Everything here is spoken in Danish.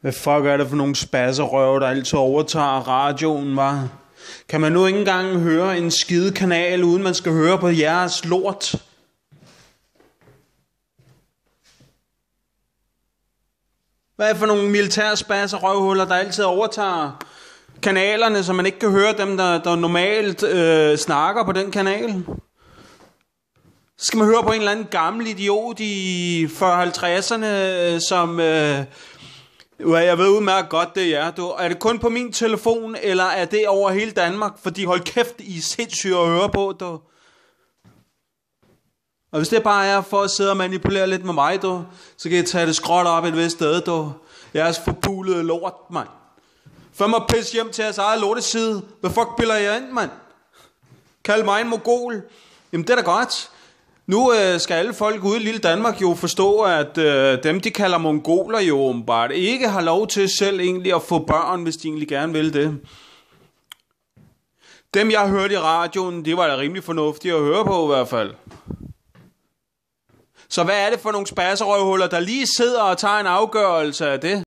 Hvad fuck er det for nogle spasserøve, der altid overtager radioen, var? Kan man nu ikke engang høre en skide kanal, uden man skal høre på jeres lort? Hvad er det for nogle militære spasserøvhuller, der altid overtager kanalerne, så man ikke kan høre dem, der, der normalt øh, snakker på den kanal? Så skal man høre på en eller anden gammel idiot i 40-50'erne, øh, som øh, Ja, Jeg ved udmærket godt, det er du. Er det kun på min telefon, eller er det over hele Danmark? Fordi hold kæft, I er sindssyge at høre på, du. Og hvis det bare er for at sidde og manipulere lidt med mig, du, så kan jeg tage det skråt op et vist sted, du. Jeres forpulede lort, mand. Før mig pisse hjem til jeres eget lorteside. Hvad fuck piller jeg ind, mand? Kald mig en mogol. Jamen, det er da godt. Nu øh, skal alle folk ude i lille Danmark jo forstå, at øh, dem, de kalder mongoler jo åbenbart, ikke har lov til selv egentlig at få børn, hvis de egentlig gerne vil det. Dem, jeg hørte i radioen, det var da rimelig fornuftige at høre på i hvert fald. Så hvad er det for nogle spasserøvhuller, der lige sidder og tager en afgørelse af det?